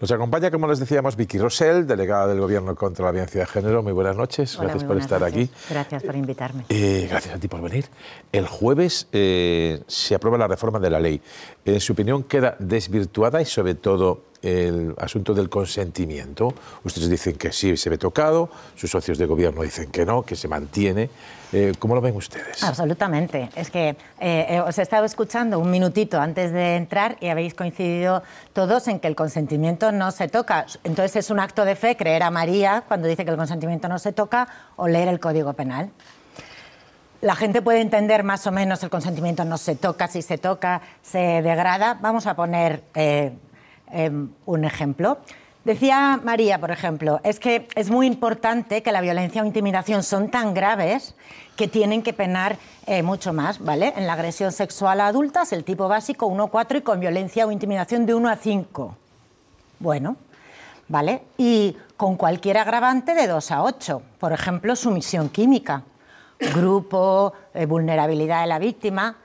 Nos acompaña, como les decíamos, Vicky Rosell, delegada del Gobierno contra la Violencia de Género. Muy buenas noches, gracias por estar aquí. Gracias por invitarme. Eh, gracias a ti por venir. El jueves eh, se aprueba la reforma de la ley. En su opinión, ¿queda desvirtuada y sobre todo el asunto del consentimiento. Ustedes dicen que sí, se ve tocado, sus socios de gobierno dicen que no, que se mantiene. Eh, ¿Cómo lo ven ustedes? Absolutamente. Es que eh, eh, os he estado escuchando un minutito antes de entrar y habéis coincidido todos en que el consentimiento no se toca. Entonces es un acto de fe creer a María cuando dice que el consentimiento no se toca o leer el Código Penal la gente puede entender más o menos el consentimiento no se toca, si se toca, se degrada. Vamos a poner Em, un ejemplo. Decía María, por ejemplo, es que es muy importante que la violencia o intimidación son tan graves que tienen que penar eh, mucho más, ¿vale? En la agresión sexual a adultas, el tipo básico 1-4 y con violencia o intimidación de 1 a 5. Bueno, ¿vale? Y con cualquier agravante de 2 a 8, por ejemplo, sumisión química, grupo, eh, vulnerabilidad de la víctima,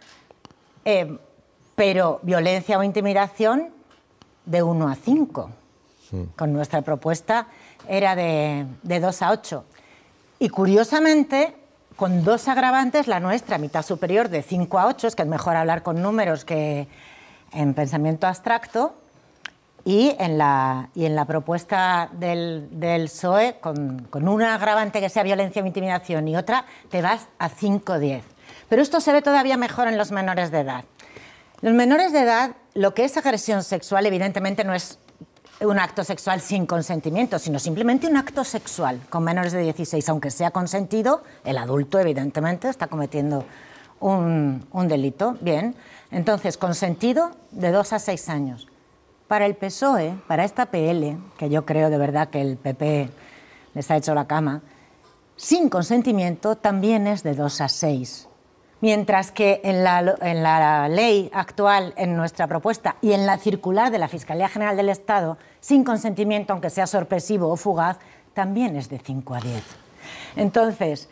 eh, pero violencia o intimidación de 1 a 5. Con nuestra propuesta era de, de 2 a 8. Y curiosamente, con dos agravantes, la nuestra, mitad superior de 5 a 8, es que es mejor hablar con números que en pensamiento abstracto, y en la, en la propuesta del, del PSOE, con, con un agravante que sea violencia o intimidación y otra, te vas a 5 10. Pero esto se ve todavía mejor en los menores de edad. Los menores de edad lo que es agresión sexual evidentemente no es un acto sexual sin consentimiento, sino simplemente un acto sexual con menores de 16, aunque sea consentido, el adulto evidentemente está cometiendo un, delito. Bien, entonces, consentido de 2 a 6 años. Para el PSOE, para esta PL, que yo creo de verdad que el PP les ha hecho la cama, sin consentimiento también es de 2 a 6. Mientras que en la, ley actual, en nuestra propuesta y en la circular de la Fiscalía General del Estado, sin consentimiento, aunque sea sorpresivo o fugaz, también es de 5 a 10. Entonces,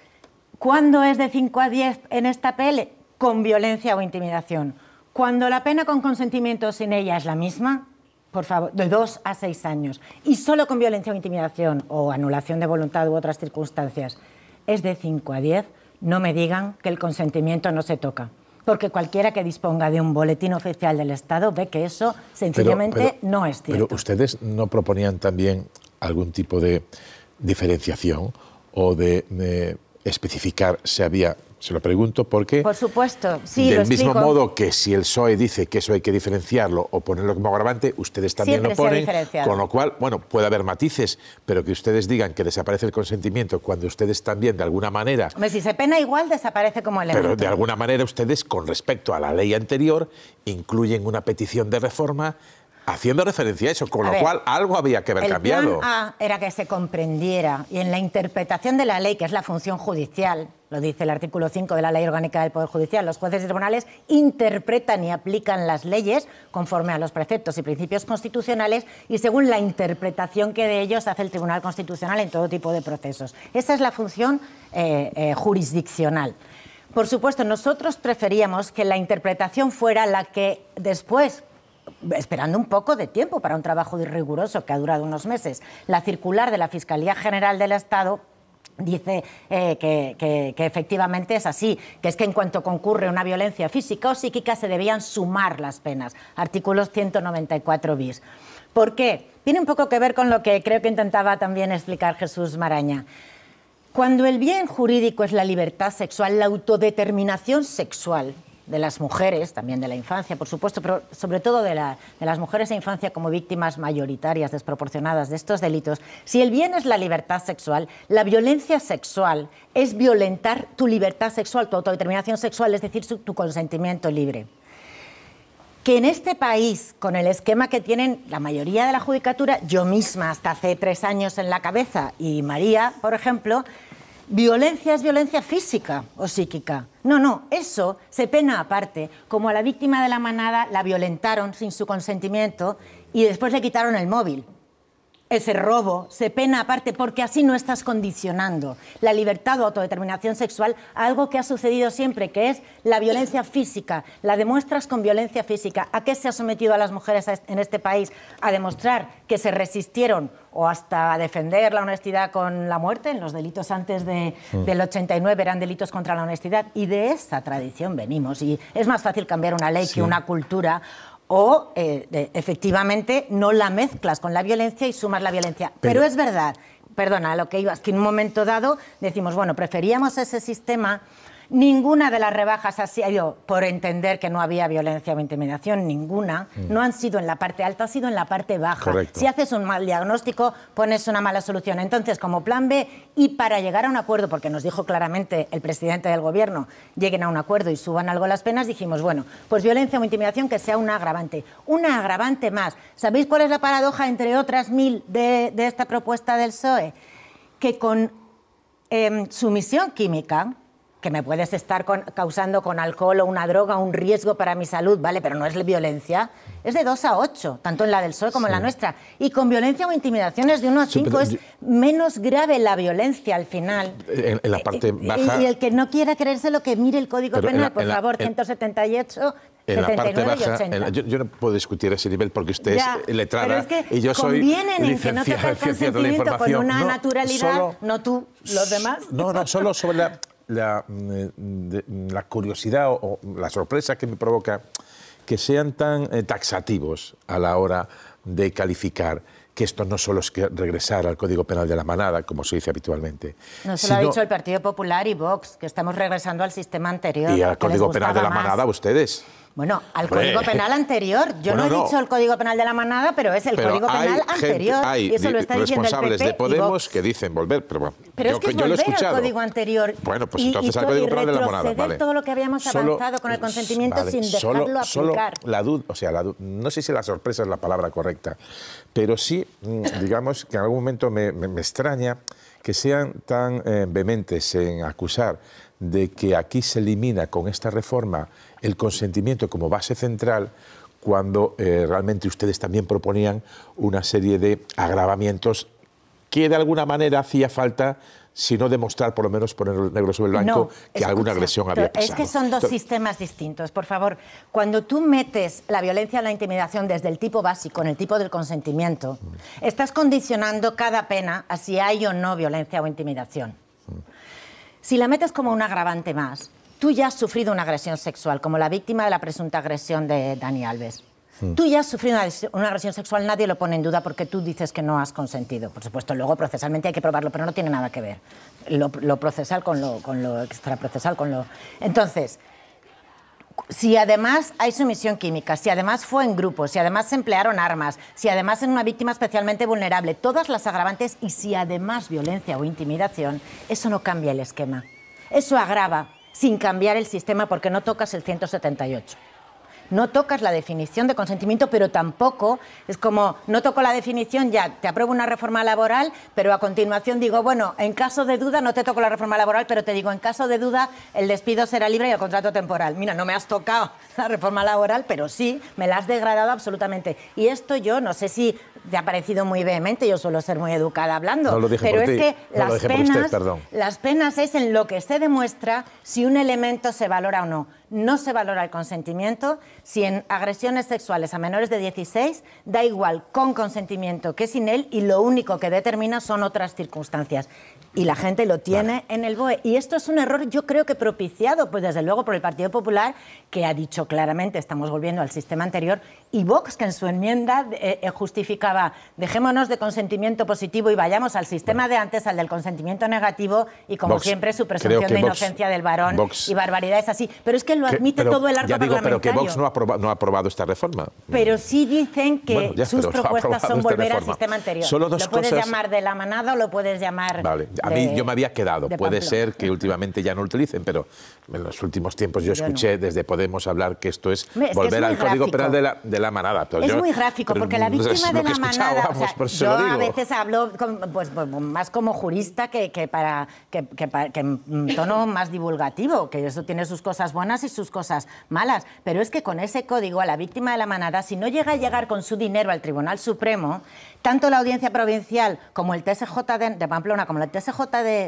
¿cuándo es de 5 a 10 en esta PL? Con violencia o intimidación. Cuando la pena con consentimiento sin ella es la misma, por favor, de 2 a 6 años, y solo con violencia o intimidación o anulación de voluntad u otras circunstancias, es de 5 a 10 no me digan que el consentimiento no se toca. Porque cualquiera que disponga de un boletín oficial del Estado ve que eso sencillamente no es cierto. Pero ustedes no proponían también algún tipo de diferenciación o de especificar si había se lo pregunto porque... Por supuesto, Del mismo modo que si el PSOE dice que eso hay que diferenciarlo o ponerlo como agravante, ustedes también lo ponen, con lo cual, bueno, puede haber matices, pero que ustedes digan que desaparece el consentimiento cuando ustedes también, de alguna manera... Hombre, si se pena igual, desaparece como elemento. Pero de alguna manera ustedes, con respecto a la ley anterior, incluyen una petición de reforma haciendo referencia a eso, con lo cual algo había que haber cambiado. era que se comprendiera y en la interpretación de la ley, que es la función judicial, lo dice el artículo 5 de la Ley Orgánica del Poder Judicial, los jueces y tribunales interpretan y aplican las leyes conforme a los preceptos y principios constitucionales y según la interpretación que de ellos hace el Tribunal Constitucional en todo tipo de procesos. Esa es la función eh, eh, jurisdiccional. Por supuesto, nosotros preferíamos que la interpretación fuera la que después esperando un poco de tiempo para un trabajo riguroso que ha durado unos meses. La circular de la Fiscalía General del Estado dice eh, que, efectivamente es así, que es que en cuanto concurre una violencia física o psíquica se debían sumar las penas. Artículo 194 bis. ¿Por qué? Tiene un poco que ver con lo que creo que intentaba también explicar Jesús Maraña. Cuando el bien jurídico es la libertad sexual, la autodeterminación sexual, de las mujeres, también de la infancia, por supuesto, pero sobre todo de, las mujeres e infancia como víctimas mayoritarias desproporcionadas de estos delitos, si el bien es la libertad sexual, la violencia sexual es violentar tu libertad sexual, tu autodeterminación sexual, es decir, tu consentimiento libre. Que en este país, con el esquema que tienen la mayoría de la judicatura, yo misma hasta hace tres años en la cabeza y María, por ejemplo, Violencia es violencia física o psíquica. No, no, eso se pena aparte, como a la víctima de la manada la violentaron sin su consentimiento y después le quitaron el móvil ese robo se pena aparte porque así no estás condicionando la libertad o autodeterminación sexual a algo que ha sucedido siempre, que es la violencia física. La demuestras con violencia física. ¿A qué se ha sometido a las mujeres en este país? A demostrar que se resistieron o hasta a defender la honestidad con la muerte. En los delitos antes de, mm. del 89 eran delitos contra la honestidad y de esa tradición venimos. Y es más fácil cambiar una ley que una cultura o eh, efectivamente no la mezclas con la violencia y sumas la violencia. Pero, es verdad, perdona, a lo que ibas, que en un momento dado decimos, bueno, preferíamos ese sistema Ninguna de las rebajas ha sido por entender que no había violencia o intimidación, ninguna. Mm. No han sido en la parte alta, ha sido en la parte baja. Si haces un mal diagnóstico, pones una mala solución. Entonces, como plan B, y para llegar a un acuerdo, porque nos dijo claramente el presidente del Gobierno, lleguen a un acuerdo y suban algo las penas, dijimos, bueno, pues violencia o intimidación que sea un agravante. Un agravante más. ¿Sabéis cuál es la paradoja, entre otras mil, de, esta propuesta del PSOE? Que con em, sumisión química que me puedes estar causando con alcohol o una droga un riesgo para mi salud, ¿vale? Pero no es violencia. Es de 2 a 8, tanto en la del sol como en la nuestra. Y con violencia o intimidaciones de 1 a 5 es menos grave la violencia al final. Eh, en, la eh, parte eh, baja. Y, y, el que no quiera creérselo, que mire el Código Penal, por favor, 178 en la parte baja, yo, no puedo discutir ese nivel porque usted es letrada y yo soy licenciado en no de la información. Con una naturalidad, no tú, los demás. No, no, solo sobre la, Mm, eh, mm, la, curiosidad o, la sorpresa que me provoca que sean tan eh, taxativos a la hora de calificar que esto no solo es que regresar al Código Penal de la Manada, como se dice habitualmente. No se lo ha dicho el Partido Popular y Vox, que estamos regresando al sistema anterior. Y al Código Penal de la Manada, ustedes. Bueno, al Código Penal anterior. Yo no he dicho el Código Penal de la manada, pero es el Código Penal anterior. Hay y eso lo está diciendo responsables el PP de Podemos que dicen volver, pero bueno. Pero es que es yo volver lo he al Código anterior. Bueno, pues entonces y al Código Penal de la manada, vale. todo lo que habíamos avanzado con el consentimiento sin dejarlo aplicar. la duda, o sea, la, no sé si la sorpresa es la palabra correcta, pero sí, mm, digamos que en algún momento me, extraña que sean tan eh, vehementes en acusar de que aquí se elimina con esta reforma el consentimiento como base central cuando eh, realmente ustedes también proponían una serie de agravamientos que de alguna manera hacía falta si no demostrar, por lo menos poner el negro sobre el blanco, que alguna agresión había pasado. Es que son dos sistemas distintos. Por favor, cuando tú metes la violencia o la intimidación desde el tipo básico, en el tipo del consentimiento, estás condicionando cada pena a si hay o no violencia o intimidación. Si la metes como un agravante más, tú ya has sufrido una agresión sexual, como la víctima de la presunta agresión de Dani Alves. Hmm. Tú ya has sufrido una, agresión sexual, nadie lo pone en duda porque tú dices que no has consentido. Por supuesto, luego procesalmente hay que probarlo, pero no tiene nada que ver. Lo, procesal con lo, con lo extraprocesal, con lo... Entonces, si además hay sumisión química, si además fue en grupo, si además se emplearon armas, si además en una víctima especialmente vulnerable, todas las agravantes y si además violencia o intimidación, eso no cambia el esquema. Eso agrava sin cambiar el sistema porque no tocas el 178 no tocas la definición de consentimiento, pero tampoco es como, no toco la definición, ya te apruebo una reforma laboral, pero a continuación digo, bueno, en caso de duda no te toco la reforma laboral, pero te digo, en caso de duda el despido será libre y el contrato temporal. Mira, no me has tocado la reforma laboral, pero sí, me la has degradado absolutamente. Y esto yo no sé si te ha parecido muy vehemente, yo suelo ser muy educada hablando, pero es que las penas es en lo que se demuestra si un elemento se valora o no no se valora el consentimiento, si en agresiones sexuales a menores de 16, da igual con consentimiento que sin él y lo único que determina son otras circunstancias. Y la gente lo tiene en el BOE. Y esto es un error, yo creo que propiciado, pues desde luego, por el Partido Popular, que ha dicho claramente, estamos volviendo al sistema anterior, y Vox, que en su enmienda eh, eh, justificaba, dejémonos de consentimiento positivo y vayamos al sistema de antes, al del consentimiento negativo, y como siempre, su presunción de inocencia del varón y barbaridad es así. Pero es que lo admite todo el arco no ha aprobado esta reforma. Pero sí dicen que sus propuestas son volver al sistema anterior. lo puedes llamar de la manada o lo puedes llamar. Vale, a mí yo me había quedado. Puede ser que últimamente ya no utilicen, pero en los últimos tiempos yo, escuché desde Podemos hablar que esto es, volver al código penal de la, manada. es muy gráfico, porque la víctima de la manada. yo a veces hablo pues, pues, más como jurista que, para, que, en tono más divulgativo, que eso tiene sus cosas buenas y sus cosas malas. Pero es que con ese código a la víctima de la manada, si no llega a llegar con su dinero al Tribunal Supremo, tanto la Audiencia Provincial como el TSJ de, Pamplona, como el TSJ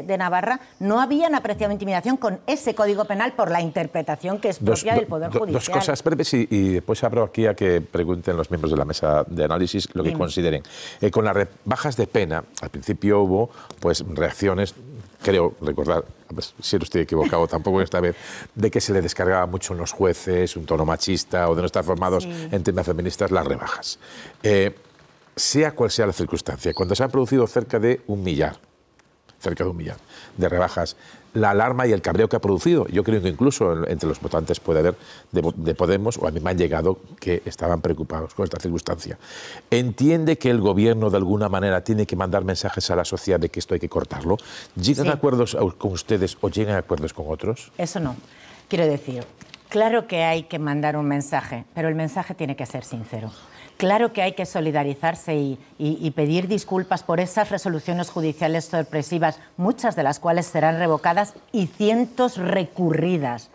de, Navarra, no habían apreciado intimidación con ese código penal por la interpretación que es propia del Poder Judicial. Dos cosas breves y, después abro aquí a que pregunten los miembros de la mesa de análisis lo que consideren. Eh, con las bajas de pena, al principio hubo pues reacciones creo recordar, pues, si no estoy equivocado tampoco esta vez, de que se le descargaba mucho en los jueces, un tono machista o de no estar formados en temas feministas, las rebajas. Eh, sea cual sea la circunstancia, cuando se han producido cerca de un millar, cerca de un millar de rebajas, la alarma y el cabreo que ha producido. Yo creo que incluso entre los votantes puede haber de, Podemos, o a mí me han llegado que estaban preocupados con esta circunstancia. Entiende que el gobierno de alguna manera tiene que mandar mensajes a la sociedad de que esto hay que cortarlo. ¿Llegan acuerdos con ustedes o llegan acuerdos con otros? Eso no. Quiero decir, claro que hay que mandar un mensaje, pero el mensaje tiene que ser sincero. Claro que hay que solidarizarse y, pedir disculpas por esas resoluciones judiciales sorpresivas, muchas de las cuales serán revocadas y cientos recurridas.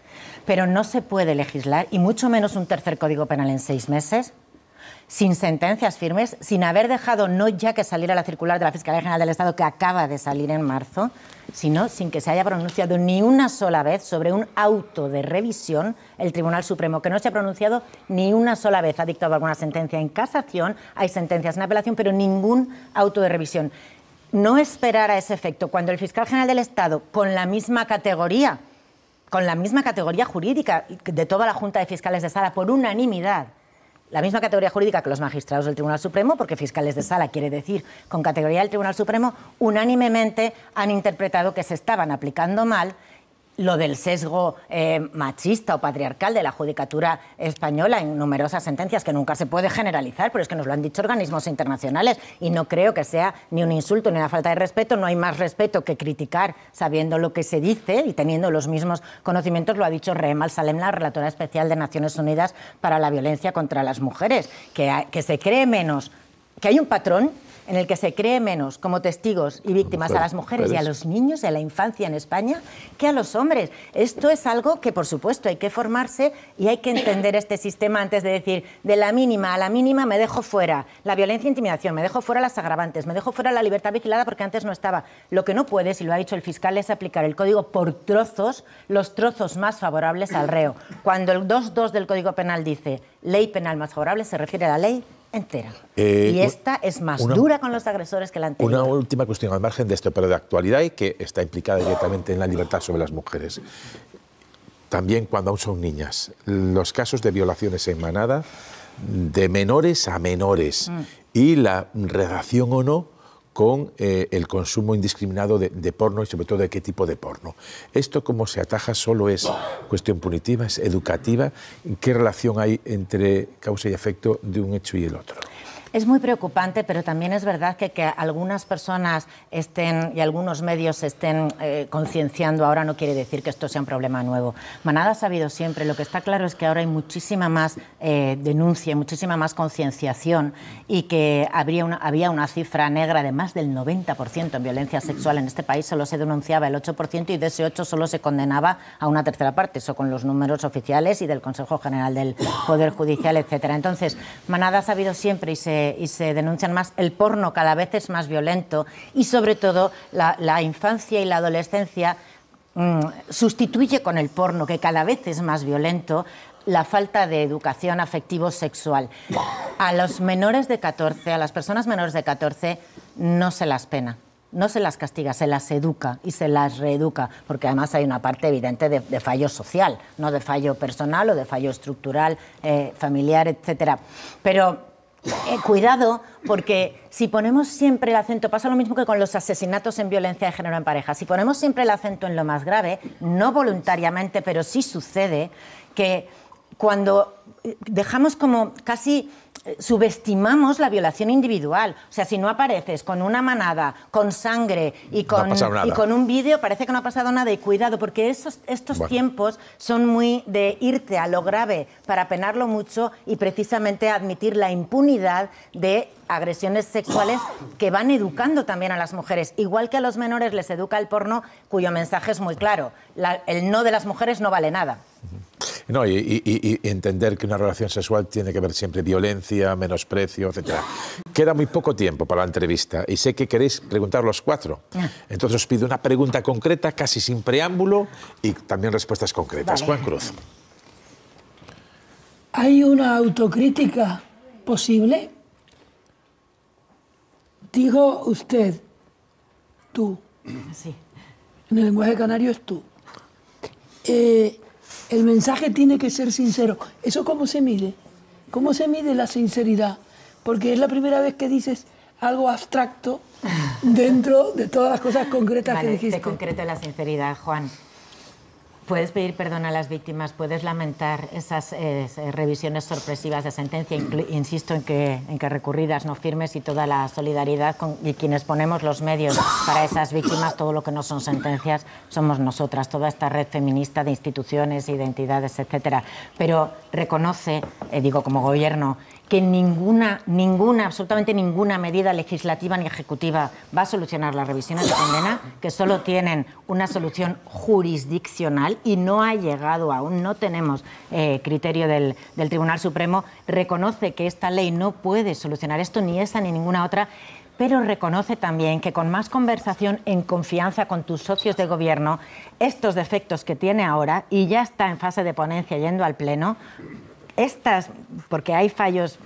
Pero no se puede legislar, y mucho menos un tercer Código Penal en seis meses, sin sentencias firmes, sin haber dejado no ya que saliera la circular de la Fiscalía General del Estado que acaba de salir en marzo, sino sin que se haya pronunciado ni una sola vez sobre un auto de revisión el Tribunal Supremo, que no se ha pronunciado ni una sola vez. Ha dictado alguna sentencia en casación, hay sentencias en apelación, pero ningún auto de revisión. No esperar a ese efecto cuando el fiscal general del Estado, con la misma categoría, con la misma categoría jurídica de toda la Junta de Fiscales de Sala, por unanimidad, la misma categoría jurídica que los magistrados del Tribunal Supremo, porque fiscales de sala quiere decir con categoría del Tribunal Supremo, unánimemente han interpretado que se estaban aplicando mal lo del sesgo eh, machista o patriarcal de la judicatura española en numerosas sentencias que nunca se puede generalizar, pero es que nos lo han dicho organismos internacionales y no creo que sea ni un insulto ni una falta de respeto. No hay más respeto que criticar sabiendo lo que se dice y teniendo los mismos conocimientos. Lo ha dicho Reem Al-Salem, la relatora especial de Naciones Unidas para la violencia contra las mujeres, que, que se cree menos que hay un patrón en el que se cree menos como testigos y víctimas a las mujeres y a los niños de la infancia en España que a los hombres. Esto es algo que, por supuesto, hay que formarse y hay que entender este sistema antes de decir, de la mínima a la mínima me dejo fuera la violencia e intimidación, me dejo fuera las agravantes, me dejo fuera la libertad vigilada porque antes no estaba. Lo que no puede, si lo ha dicho el fiscal, es aplicar el código por trozos, los trozos más favorables al reo. Cuando el 2.2 del Código Penal dice ley penal más favorable, se refiere a la ley entera. Eh, y esta es más dura con los agresores que la anterior. Una última cuestión al margen de este pero de actualidad y que está implicada directamente en la libertad sobre las mujeres. También cuando aún son niñas, los casos de violaciones en manada, de menores a menores, mm. y la redacción o no con eh, el consumo indiscriminado de, de, porno y sobre todo de qué tipo de porno. Esto como se ataja solo es cuestión punitiva, es educativa. ¿Qué relación hay entre causa y efecto de un hecho y el otro? Es muy preocupante, pero también es verdad que, algunas personas estén y algunos medios estén eh, concienciando ahora no quiere decir que esto sea un problema nuevo. Manada ha sabido siempre, lo que está claro es que ahora hay muchísima más eh, denuncia, muchísima más concienciación y que había una cifra negra de más del 90% en violencia sexual en este país, solo se denunciaba el 8% y de ese 8% solo se condenaba a una tercera parte, eso con los números oficiales y del Consejo General del Poder Judicial, etc. Entonces, Manada ha sabido siempre y se y se denuncian más, el porno cada vez es más violento y sobre todo la, infancia y la adolescencia mm, sustituye con el porno, que cada vez es más violento, la falta de educación afectivo-sexual. A los menores de 14, a las personas menores de 14, no se las pena. No se las castiga, se las educa y se las reeduca, porque además hay una parte evidente de, fallo social, no de fallo personal o de fallo estructural, eh, familiar, etc. Pero eh, cuidado, porque si ponemos siempre el acento, pasa lo mismo que con los asesinatos en violencia de género en pareja, si ponemos siempre el acento en lo más grave, no voluntariamente, pero sí sucede que cuando eh, dejamos como casi eh, subestimamos la violación individual. O sea, si no apareces con una manada, con sangre y con, un vídeo, parece que no ha pasado nada y cuidado, porque estos tiempos son muy de irte a lo grave para penarlo mucho y precisamente admitir la impunidad de agresiones sexuales que van educando también a las mujeres. Igual que a los menores les educa el porno, cuyo mensaje es muy claro. el no de las mujeres no vale nada. No, y, entender que una relación sexual tiene que ver siempre violencia, menosprecio, etc. Queda muy poco tiempo para la entrevista y sé que queréis preguntar los cuatro. Ah. Entonces os pido una pregunta concreta, casi sin preámbulo y también respuestas concretas. Juan Cruz. ¿Hay una autocrítica posible? Digo usted, tú. En el lenguaje canario es tú. Eh, el mensaje tiene que ser sincero. ¿Eso cómo se mide? ¿Cómo se mide la sinceridad? Porque es la primera vez que dices algo abstracto dentro de todas las cosas concretas que dijiste. Te concreto la sinceridad, Juan. Puedes pedir perdón a las víctimas, puedes lamentar esas eh, revisiones sorpresivas de sentencia, insisto en que, en que recurridas, no firmes y toda la solidaridad con y quienes ponemos los medios para esas víctimas, todo lo que no son sentencias, somos nosotras, toda esta red feminista de instituciones, identidades, etcétera. Pero reconoce, eh, digo como gobierno, que ninguna, ninguna, absolutamente ninguna medida legislativa ni ejecutiva va a solucionar las revisiones de condena, que solo tienen una solución jurisdiccional y no ha llegado aún, no tenemos eh, criterio del Tribunal Supremo, reconoce que esta ley no puede solucionar esto, ni esa ni ninguna otra pero reconoce también que con más conversación en confianza con tus socios de gobierno, estos defectos que tiene ahora y ya está en fase de ponencia yendo al Pleno, estas, porque hay fallos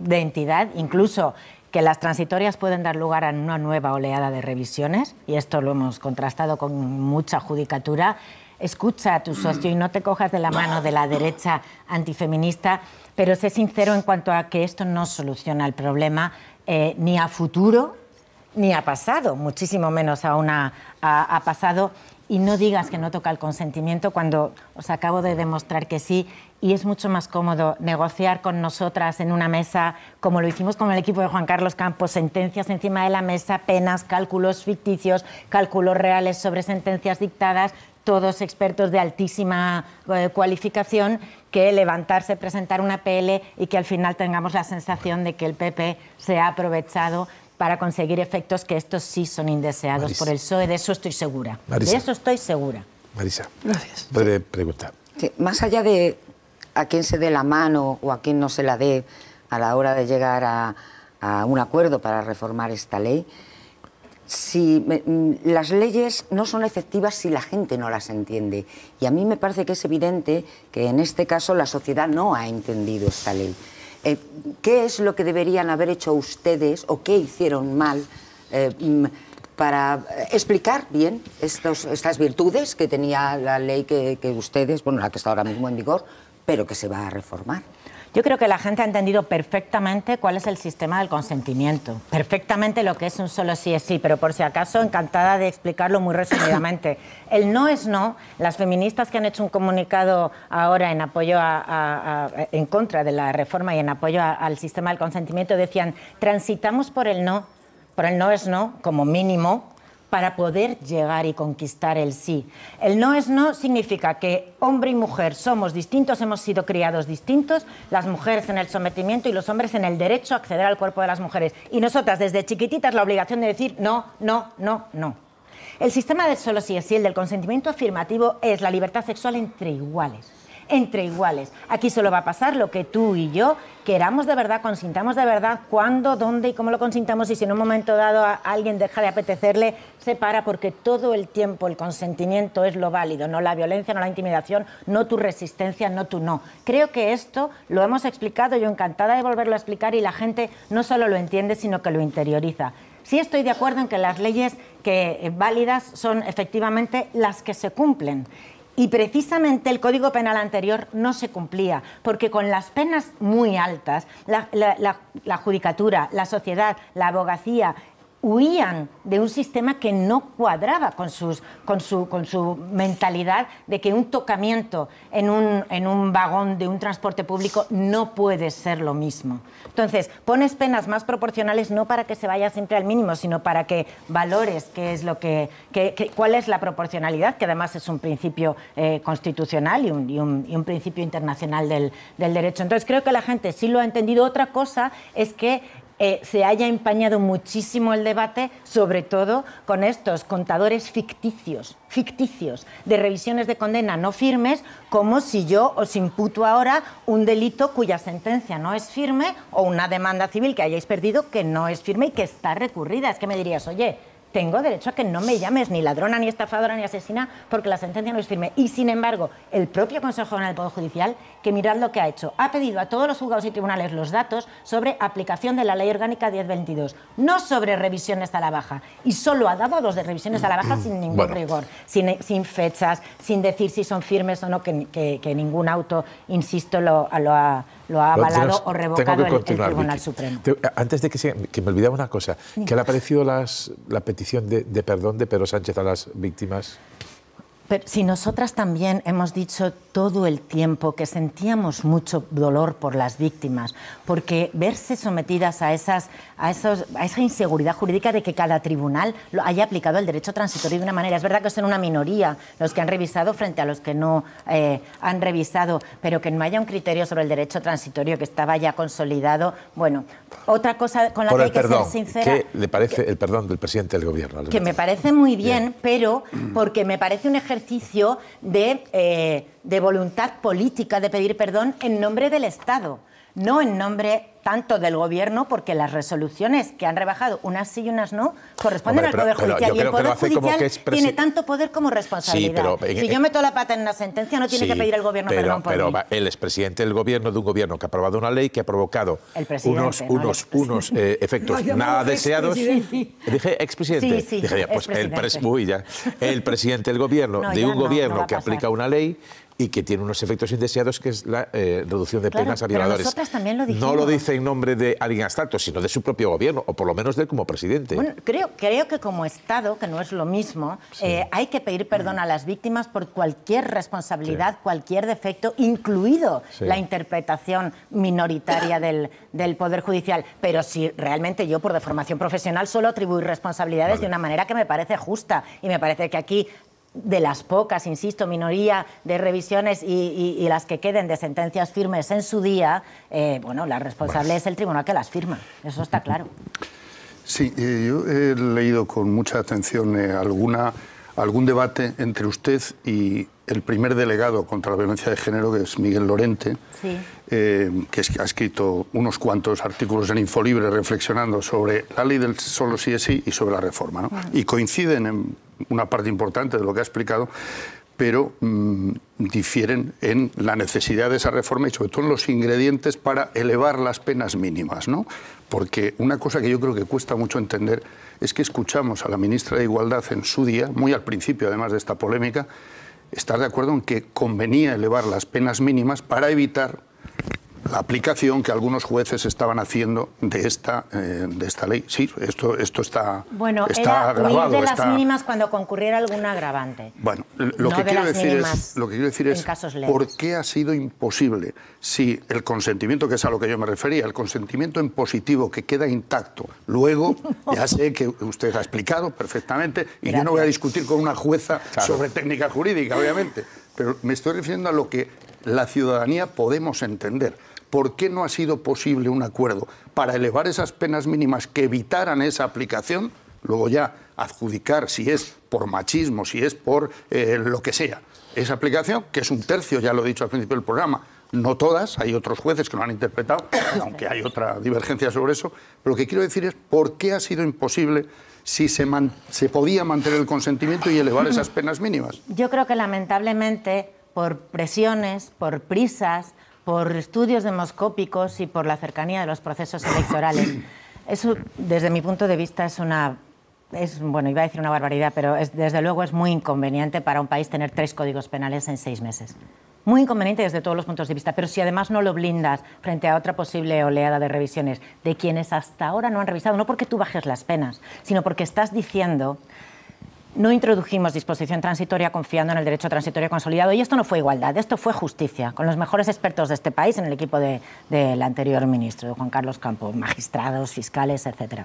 de entidad, incluso que las transitorias pueden dar lugar a una nueva oleada de revisiones, y esto lo hemos contrastado con mucha judicatura, escucha a tu mm. socio y no te cojas de la mano de la derecha antifeminista, pero sé sincero en cuanto a que esto no soluciona el problema eh, ni a futuro ni a pasado, muchísimo menos aún una, a pasado. Y no digas que no toca el consentimiento cuando os acabo de demostrar que sí y es mucho más cómodo negociar con nosotras en una mesa, como lo hicimos con el equipo de Juan Carlos Campos, sentencias encima de la mesa, penas, cálculos ficticios, cálculos reales sobre sentencias dictadas, todos expertos de altísima eh, cualificación, que levantarse, presentar una PL y que al final tengamos la sensación de que el PP se ha aprovechado para conseguir efectos que estos sí son indeseados por el PSOE, de eso estoy segura. De eso estoy segura. Marisa, gracias. Puede preguntar. más allá de a quien se dé la mano o a quien no se la dé a la hora de llegar a, un acuerdo para reformar esta ley, si mm, las leyes no son efectivas si la gente no las entiende. Y a mí me parece que es evidente que en este caso la sociedad no ha entendido esta ley. Eh, ¿Qué es lo que deberían haber hecho ustedes o qué hicieron mal eh, mm, para eh, explicar bien estas virtudes que tenía la ley que ustedes, bueno, la que está ahora mismo en vigor, pero que se va a reformar. Yo creo que la gente ha entendido perfectamente cuál es el sistema del consentimiento, perfectamente lo que es un solo sí es sí, pero por si acaso, encantada de explicarlo muy resumidamente. El no es no, las feministas que han hecho un comunicado ahora en apoyo a, en contra de la reforma y en apoyo al sistema del consentimiento decían, transitamos por el no, por el no es no, como mínimo, para poder llegar y conquistar el sí. El no es no significa que hombre y mujer somos distintos, hemos sido criados distintos, las mujeres en el sometimiento y los hombres en el derecho a acceder al cuerpo de las mujeres. Y nosotras desde chiquititas la obligación de decir no, no, no, no. El sistema del solo sí es sí, el del consentimiento afirmativo, es la libertad sexual entre iguales entre iguales. Aquí solo va a pasar lo que tú y yo queramos de verdad, consintamos de verdad, cuándo, dónde y cómo lo consintamos y si en un momento dado a alguien deja de apetecerle, se para porque todo el tiempo el consentimiento es lo válido, no la violencia, no la intimidación, no tu resistencia, no tu no. Creo que esto lo hemos explicado, yo encantada de volverlo a explicar y la gente no solo lo entiende, sino que lo interioriza. Sí estoy de acuerdo en que las leyes que eh, válidas son efectivamente las que se cumplen y precisamente el Código Penal anterior no se cumplía, porque con las penas muy altas, la, la, judicatura, la sociedad, la abogacía, huían de un sistema que no cuadraba con, sus, con, su, con su mentalidad de que un tocamiento en un, en un vagón de un transporte público no puede ser lo mismo. Entonces, pones penas más proporcionales no para que se vaya siempre al mínimo, sino para que valores qué es lo que, cuál es la proporcionalidad, que además es un principio eh, constitucional y un, principio internacional del, del derecho. Entonces, creo que la gente sí lo ha entendido. Otra cosa es que eh, se haya empañado muchísimo el debate, sobre todo con estos contadores ficticios, ficticios, de revisiones de condena no firmes, como si yo os imputo ahora un delito cuya sentencia no es firme o una demanda civil que hayáis perdido que no es firme y que está recurrida. Es que me dirías, oye, tengo derecho a que no me llames ni ladrona, ni estafadora, ni asesina, porque la sentencia no es firme. Y sin embargo, el propio Consejo General del Poder Judicial, que mirad lo que ha hecho, ha pedido a todos los juzgados y tribunales los datos sobre aplicación de la Ley Orgánica 1022, no sobre revisiones a la baja. Y solo ha dado dos de revisiones a la baja sin ningún rigor, sin, fechas, sin decir si son firmes o no, que, ningún auto, insisto, lo ha lo ha avalado o revocado el, Tribunal Supremo. antes de que, que me olvidaba una cosa, ¿qué le ha parecido las, la petición de, de perdón de Pedro Sánchez a las víctimas? Pero si nosotras también hemos dicho todo el tiempo que sentíamos mucho dolor por las víctimas, porque verse sometidas a, esas, a, esos, a esa inseguridad jurídica de que cada tribunal haya aplicado el derecho transitorio de una manera. Es verdad que son una minoría los que han revisado frente a los que no eh, han revisado, pero que no haya un criterio sobre el derecho transitorio que estaba ya consolidado. Bueno, otra cosa con la que hay ser sincera. ¿Qué le parece el perdón del presidente del gobierno? Que me parece muy bien, pero porque me parece un ejemplo de, eh, de voluntad política de pedir perdón en nombre del Estado no en nombre tanto del gobierno, porque las resoluciones que han rebajado unas sí y unas no corresponden al Poder Judicial. y el Poder Judicial tiene tanto poder como responsabilidad. Eh, si yo eh, meto la pata en una sentencia, no tiene que pedir el gobierno perdón por Pero el expresidente del gobierno de un gobierno que ha aprobado una ley que ha provocado unos, unos eh, efectos nada deseados. Dije expresidente. Dije, pues El, el presidente del gobierno de un gobierno que aplica una ley y que tiene unos efectos indeseados, que es la eh, reducción de penas a violadores. También lo No lo dice en nombre de alguien abstracto, sino de su propio gobierno, o por lo menos de él como presidente. creo, creo que como Estado, que no es lo mismo, eh, hay que pedir perdón mm. a las víctimas por cualquier responsabilidad, cualquier defecto, incluido la interpretación minoritaria del, Poder Judicial. Pero si realmente yo, por deformación profesional, solo atribuir responsabilidades de una manera que me parece justa. Y me parece que aquí de las pocas, insisto, minoría de revisiones y, las que queden de sentencias firmes en su día, eh, bueno, la responsable es el tribunal que las firma, eso está claro. Sí, eh, yo he leído con mucha atención eh, alguna algún debate entre usted y el primer delegado contra la violencia de género, que es Miguel Lorente, eh, que ha escrito unos cuantos artículos en Infolibre reflexionando sobre la ley del solo sí es sí y sobre la reforma. Y coinciden en una parte importante de lo que ha explicado pero mm, difieren en la necesidad de esa reforma y sobre todo en los ingredientes para elevar las penas mínimas, ¿no? Porque una cosa que yo creo que cuesta mucho entender es que escuchamos a la ministra de Igualdad en su día, muy al principio además de esta polémica, estar de acuerdo en que convenía elevar las penas mínimas para evitar la aplicación que algunos jueces estaban haciendo de esta, eh, de esta ley. Sí, esto, esto está, bueno, está era de las mínimas cuando concurriera algún agravante. Bueno, lo, que, quiero decir es, lo que decir es por qué ha sido imposible si el consentimiento, que es a lo que yo me refería, el consentimiento en positivo que queda intacto, luego ya sé que usted ha explicado perfectamente y yo no voy a discutir con una jueza sobre técnica jurídica, obviamente, pero me estoy refiriendo a lo que la ciudadanía podemos entender. ¿por qué no ha sido posible un acuerdo para elevar esas penas mínimas que evitaran esa aplicación? Luego ya adjudicar si es por machismo, si es por eh, lo que sea. Esa aplicación, que es un tercio, ya lo he dicho al principio del programa, no todas, hay otros jueces que lo han interpretado, aunque hay otra divergencia sobre eso, pero lo que quiero decir es por qué ha sido imposible si se podía mantener el consentimiento y elevar esas penas mínimas. Yo creo que lamentablemente por presiones, por prisas, por estudios demoscópicos y por la cercanía de los procesos electorales. Eso, desde mi punto de vista, es una es, bueno, iba a decir una barbaridad, pero desde luego es muy inconveniente para un país tener tres códigos penales en seis meses. Muy inconveniente desde todos los puntos de vista, pero si además no lo blindas frente a otra posible oleada de revisiones de quienes hasta ahora no han revisado, no porque tú bajes las penas, sino porque estás diciendo no introdujimos disposición transitoria confiando en el derecho transitorio consolidado y esto no fue igualdad, esto fue justicia, con los mejores expertos de este país en el equipo del anterior ministro, Juan Carlos Campos, magistrados, fiscales, etc.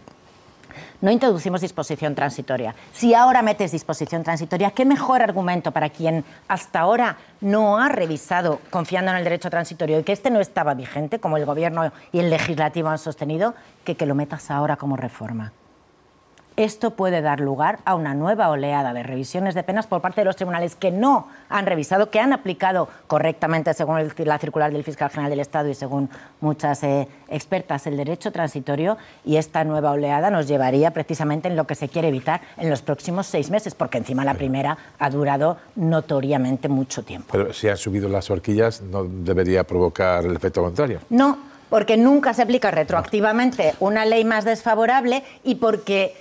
No introducimos disposición transitoria. Si ahora metes disposición transitoria, ¿qué mejor argumento para quien hasta ahora no ha revisado confiando en el derecho transitorio y que este no estaba vigente, como el Gobierno y el Legislativo han sostenido, que que lo metas ahora como reforma? esto puede dar lugar a una nueva oleada de revisiones de penas por parte de los tribunales que no han revisado, que han aplicado correctamente, según la circular del fiscal general del Estado y según muchas eh, expertas, el derecho transitorio. Y esta nueva oleada nos llevaría precisamente en lo que se quiere evitar en los próximos seis meses, porque encima la primera ha durado notoriamente mucho tiempo. Pero si han subido las horquillas, ¿no debería provocar el efecto contrario? No, porque nunca se aplica retroactivamente una ley más desfavorable y porque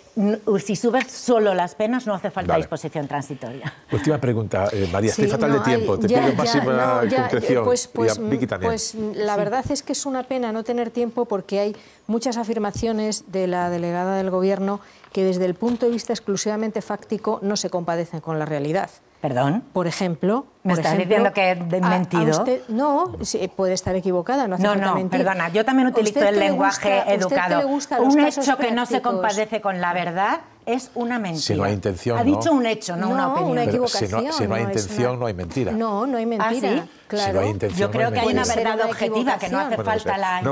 si subes solo las penas, no hace falta disposición transitoria. Última pregunta, eh, María, estoy fatal de tiempo, te pido máxima concreción. Pues, pues, pues, la verdad es que es una pena no tener tiempo porque hay muchas afirmaciones de la delegada del Gobierno que desde el punto de vista exclusivamente fáctico no se compadecen con la realidad. Perdón. Por ejemplo. ¿Me estás diciendo que he mentido? no, puede estar equivocada. No, hace no, no perdona. Yo también utilizo el lenguaje educado. Un hecho que no se compadece con la verdad es una mentira. ha dicho un hecho, no, una opinión. Una equivocación, si no, hay intención, no hay mentira. No, no hay mentira. ¿Ah, sí? Claro. Yo creo que hay una verdad objetiva, que no hace falta pues, la No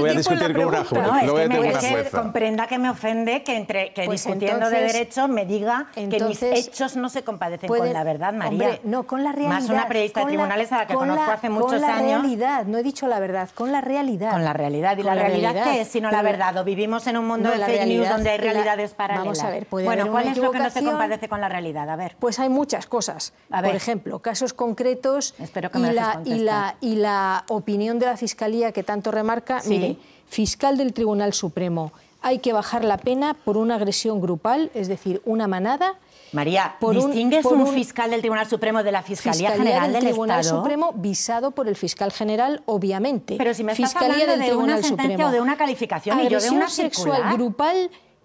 voy a discutir con una jueza. No, es que, comprenda que me ofende que, entre, que pues discutiendo de derecho me diga que mis hechos no se compadecen con la verdad, María. no, con la realidad. Más una periodista de tribunales a la que conozco hace muchos años. Con la realidad, no he dicho la verdad, con la realidad. Con la realidad. ¿Y la, realidad, qué es sino la verdad? ¿O vivimos en un mundo de fake news donde hay realidades paralelas? bueno, ¿cuál es lo que no se compadece con la realidad? A ver. Pues hay muchas cosas. Por ejemplo, casos concretos y, la, opinión de la Fiscalía que tanto remarca. Mire, fiscal del Tribunal Supremo, hay que bajar la pena por una agresión grupal, es decir, una manada. María, por ¿distingues un, fiscal del Tribunal Supremo de la Fiscalía, General del, Tribunal Supremo visado por el fiscal general, obviamente. Pero si me estás Fiscalía de una sentencia o de una calificación y yo de una sexual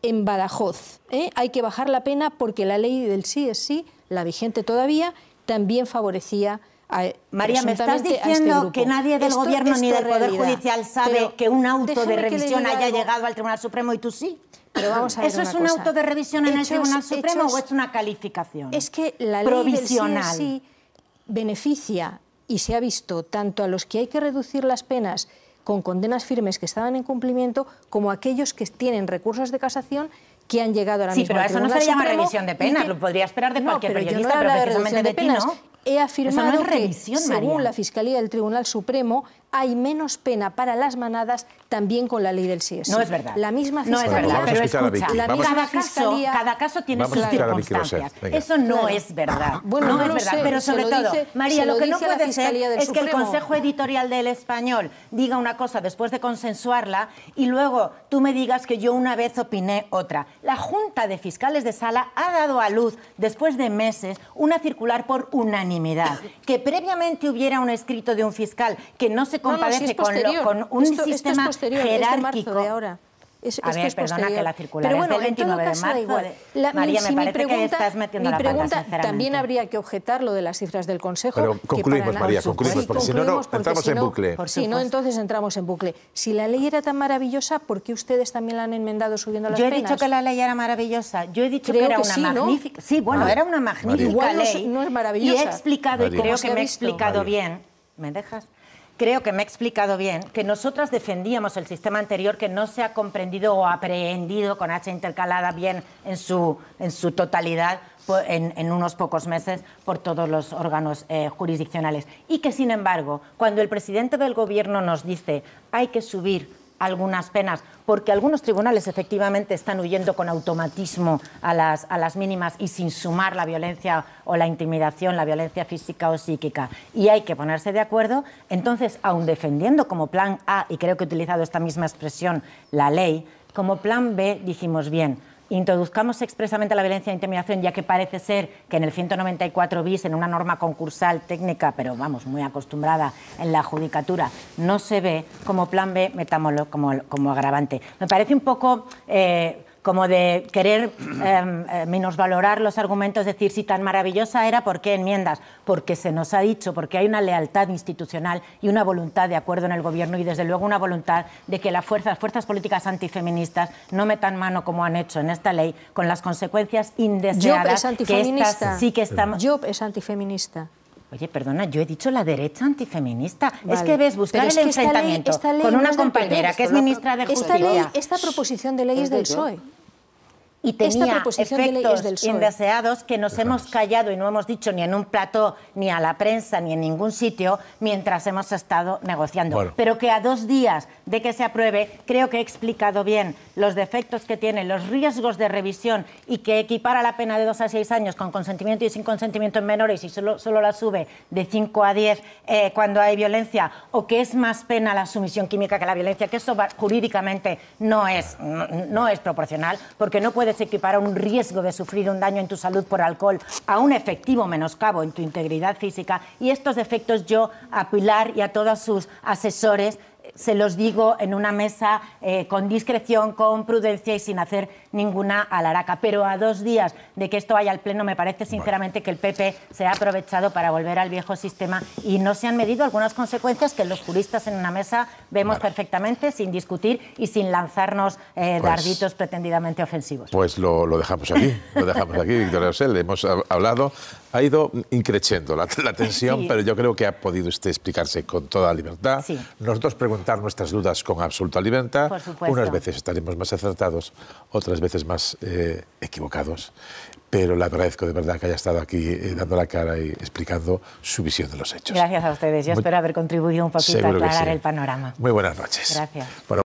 en Badajoz. ¿eh? Hay que bajar la pena porque la ley del sí es sí, la vigente todavía, también favorecía a, María, me estás este diciendo que nadie del gobierno ni del Poder Judicial sabe que un auto de revisión haya llegado al Tribunal Supremo y tú sí. Pero vamos ¿Eso es un auto de revisión en el Tribunal Supremo o es una calificación? Es que la ley del beneficia y se ha visto tanto a los que hay que reducir las penas con condenas firmes que estaban en cumplimiento, como aquellos que tienen recursos de casación que han llegado a la sí, pero eso no se llama revisión de penas, lo podría esperar de cualquier periodista, pero precisamente de, de, Ti, ¿no? He afirmado que, según la Fiscalía del Tribunal Supremo, hay menos pena para las manadas también con la ley del sí No es verdad. La misma fiscalía. No es verdad, cada, caso, tiene sus circunstancias. Eso no es verdad. Bueno, no, es verdad, pero sobre todo, María, lo, que no puede ser es que el Consejo Editorial del Español diga una cosa después de consensuarla y luego tú me digas que yo una vez opiné otra. La Junta de Fiscales de Sala ha dado a luz, después de meses, una circular por unanimidad. Que previamente hubiera un escrito de un fiscal que no se compadece no, con, un sistema esto es jerárquico. Es que ahora. Es, a ver, perdona que la circular Pero bueno, es del 29 de marzo. María, me parece pregunta, que estás pregunta, También habría que objetar lo de las cifras del Consejo. Pero concluimos, María, concluimos, porque, si no, entramos en bucle. Si no, entonces entramos en bucle. Si la ley era tan maravillosa, ¿por qué ustedes también la han enmendado subiendo las Yo he dicho que la ley era maravillosa. Yo he dicho que era una magnífica... Sí, bueno, era una magnífica ley. es maravillosa. Y he explicado, y creo que me he explicado bien... ¿Me dejas? creo que me he explicado bien, que nosotras defendíamos el sistema anterior que no se ha comprendido o aprehendido con H intercalada bien en su, en su totalidad en, unos pocos meses por todos los órganos eh, jurisdiccionales. Y que, sin embargo, cuando el presidente del Gobierno nos dice hay que subir algunas penas, porque algunos tribunales efectivamente están huyendo con automatismo a las, mínimas y sin sumar la violencia o la intimidación, la violencia física o psíquica, y hay que ponerse de acuerdo, entonces, aun defendiendo como plan A, y creo que he utilizado esta misma expresión, la ley, como plan B dijimos, bien, introduzcamos expresamente la violencia de intimidación, ya que parece ser que en el 194 bis, en una norma concursal técnica, pero vamos, muy acostumbrada en la judicatura, no se ve como plan B metámoslo como, como agravante. Me parece un poco... Eh, como de querer menos em, eh, menosvalorar los argumentos, decir si tan maravillosa era, ¿por qué enmiendas? Porque se nos ha dicho, porque hay una lealtad institucional y una voluntad de acuerdo en el gobierno y desde luego una voluntad de que las fuerzas, fuerzas políticas antifeministas no metan mano como han hecho en esta ley con las consecuencias indeseadas Job es antifeminista. sí que estamos. Job es antifeminista. Oye, perdona, yo he dicho la derecha antifeminista. Es que ves buscar el enfrentamiento con una compañera que es ministra de Justicia. Esta, esta proposición de ley es del PSOE y tenía efectos e. indeseados que nos hemos callado y no hemos dicho ni en un plató, ni a la prensa, ni en ningún sitio mientras hemos estado negociando. Pero que a dos días de que se apruebe, creo que he explicado bien los defectos que tiene, los riesgos de revisión y que equipara la pena de dos a seis años con consentimiento y sin consentimiento en menores y solo, solo la sube de cinco a diez eh, cuando hay violencia o que es más pena la sumisión química que la violencia, que eso jurídicamente no es, no es proporcional porque no puede equipará un riesgo de sufrir un daño en tu salud por alcohol a un efectivo menoscabo en tu integridad física. Y estos defectos yo a Pilar y a todos sus asesores se los digo en una mesa eh, con discreción, con prudencia y sin hacer ninguna alaraca. Pero a dos días de que esto vaya al Pleno, me parece sinceramente que el PP se ha aprovechado para volver al viejo sistema y no se han medido algunas consecuencias que los juristas en una mesa vemos perfectamente, sin discutir y sin lanzarnos eh, pues darditos pretendidamente ofensivos. Pues lo, dejamos aquí, lo dejamos aquí, Victoria Hemos hablado, ha ido increciendo la, tensión, pero yo creo que ha podido usted explicarse con toda libertad. Nosotros preguntamos nuestras dudas con absoluta libertad. Unas veces estaremos más acertados, otras veces más eh, equivocados. Pero le agradezco de verdad que haya estado aquí eh, dando la cara y explicando su visión de los hechos. Gracias a ustedes. Yo espero haber contribuido un poquito a aclarar el panorama. Muy buenas noches. Gracias.